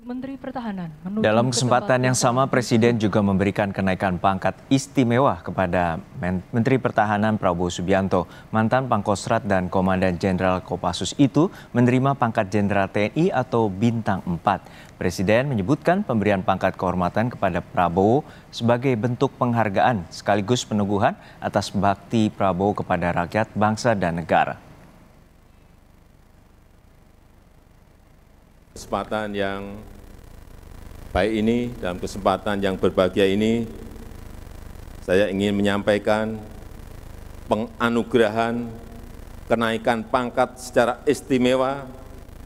Menteri Pertahanan. Dalam kesempatan yang sama, Presiden juga memberikan kenaikan pangkat istimewa kepada Menteri Pertahanan Prabowo Subianto. Mantan Pangkostrat dan Komandan Jenderal Kopassus itu menerima pangkat Jenderal TNI atau Bintang 4. Presiden menyebutkan pemberian pangkat kehormatan kepada Prabowo sebagai bentuk penghargaan sekaligus peneguhan atas bakti Prabowo kepada rakyat, bangsa, dan negara. Kesempatan yang baik ini, dalam kesempatan yang berbahagia ini, saya ingin menyampaikan penganugerahan kenaikan pangkat secara istimewa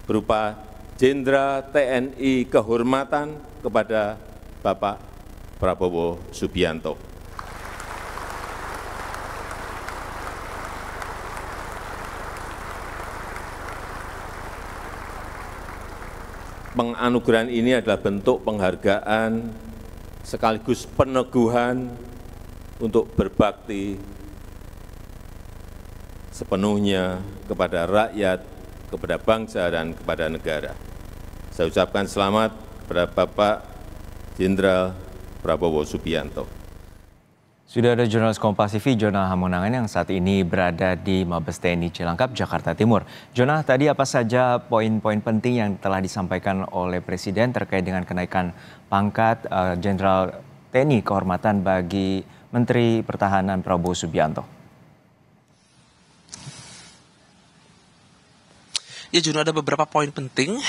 berupa Jenderal TNI Kehormatan kepada Bapak Prabowo Subianto. penganugerahan ini adalah bentuk penghargaan sekaligus peneguhan untuk berbakti sepenuhnya kepada rakyat, kepada bangsa, dan kepada negara. Saya ucapkan selamat kepada Bapak Jenderal Prabowo Subianto. Sudah ada jurnalis Kompas TV, Jona Hamonangan yang saat ini berada di Mabes TNI Cilangkap, Jakarta Timur. Jona, tadi apa saja poin-poin penting yang telah disampaikan oleh Presiden terkait dengan kenaikan pangkat eh, Jenderal uh, TNI kehormatan bagi Menteri Pertahanan Prabowo Subianto? Ya, Jona ada beberapa poin penting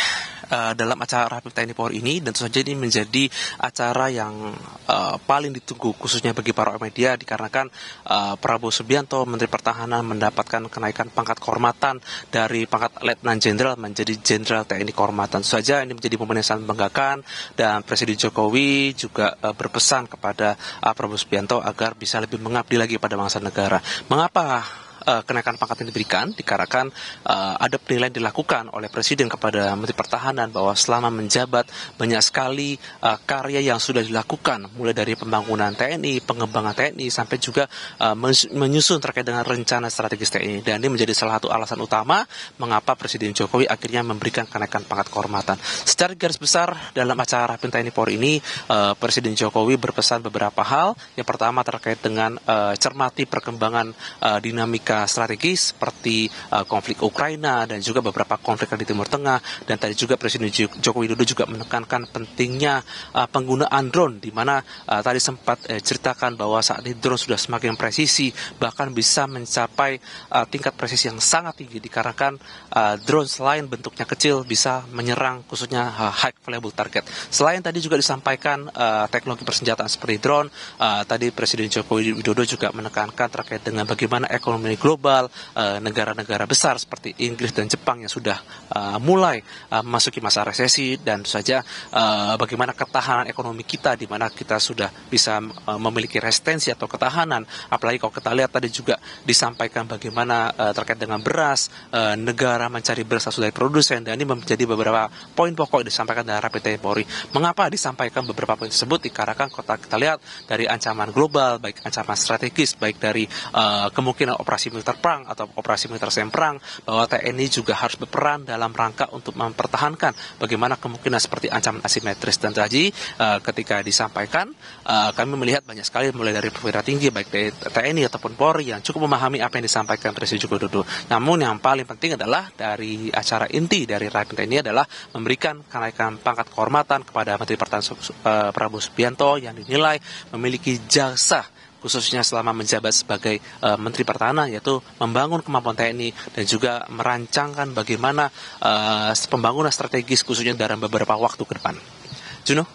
Eh, dalam acara Rapim TNI Polri ini dan tentu saja ini menjadi acara yang uh, paling ditunggu khususnya bagi para media dikarenakan uh, Prabowo Subianto Menteri Pertahanan mendapatkan kenaikan pangkat kehormatan dari pangkat Letnan Jenderal menjadi Jenderal TNI Kehormatan. Tentu saja ini menjadi momen yang sangat membanggakan dan Presiden Jokowi juga uh, berpesan kepada uh, Prabowo Subianto agar bisa lebih mengabdi lagi pada bangsa negara. Mengapa uh, kenaikan pangkat yang diberikan dikarenakan uh, ada penilaian dilakukan oleh Presiden kepada Menteri Pertahanan bahwa selama menjabat banyak sekali uh, karya yang sudah dilakukan mulai dari pembangunan TNI, pengembangan TNI sampai juga uh, menyusun terkait dengan rencana strategis TNI dan ini menjadi salah satu alasan utama mengapa Presiden Jokowi akhirnya memberikan kenaikan pangkat kehormatan. Secara garis besar dalam acara rapim TNI Polri ini uh, Presiden Jokowi berpesan beberapa hal. Yang pertama terkait dengan uh, cermati perkembangan uh, dinamika dinamika strategis seperti uh, konflik Ukraina dan juga beberapa konflik di Timur Tengah dan tadi juga Presiden Joko Widodo juga menekankan pentingnya uh, penggunaan drone di mana uh, tadi sempat uh, ceritakan bahwa saat ini drone sudah semakin presisi bahkan bisa mencapai uh, tingkat presisi yang sangat tinggi dikarenakan uh, drone selain bentuknya kecil bisa menyerang khususnya uh, high flyable target. Selain tadi juga disampaikan uh, teknologi persenjataan seperti drone, uh, tadi Presiden Joko Widodo juga menekankan terkait dengan bagaimana ekonomi global, eh, negara-negara besar seperti Inggris dan Jepang yang sudah eh, mulai eh, memasuki masa resesi dan saja bagaimana ketahanan ekonomi kita di mana kita sudah bisa memiliki resistensi atau ketahanan. Apalagi kalau kita lihat tadi juga disampaikan bagaimana terkait dengan beras, negara mencari beras yang dari produsen dan ini menjadi beberapa poin pokok disampaikan dalam rapat Polri. Mengapa disampaikan beberapa poin tersebut dikarenakan kota kita lihat dari ancaman global, baik ancaman strategis, baik dari kemungkinan operasi militer perang atau operasi militer semperang bahwa TNI juga harus berperan dalam rangka untuk mempertahankan bagaimana kemungkinan seperti ancaman asimetris dan tadi uh, ketika disampaikan uh, kami melihat banyak sekali mulai dari perwira tinggi baik dari TNI ataupun Polri yang cukup memahami apa yang disampaikan Presiden Joko Widodo. Namun yang paling penting adalah dari acara inti dari Rapim TNI adalah memberikan kenaikan pangkat kehormatan kepada Menteri Pertahanan uh, Prabowo Subianto yang dinilai memiliki jasa khususnya selama menjabat sebagai e, Menteri Pertahanan yaitu membangun kemampuan TNI dan juga merancangkan bagaimana e, pembangunan strategis khususnya dalam beberapa waktu ke depan. Juno.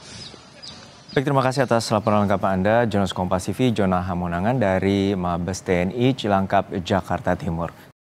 Baik, terima kasih atas laporan lengkap Anda, Jonas Kompas TV, Jona Hamonangan dari Mabes TNI Cilangkap, Jakarta Timur.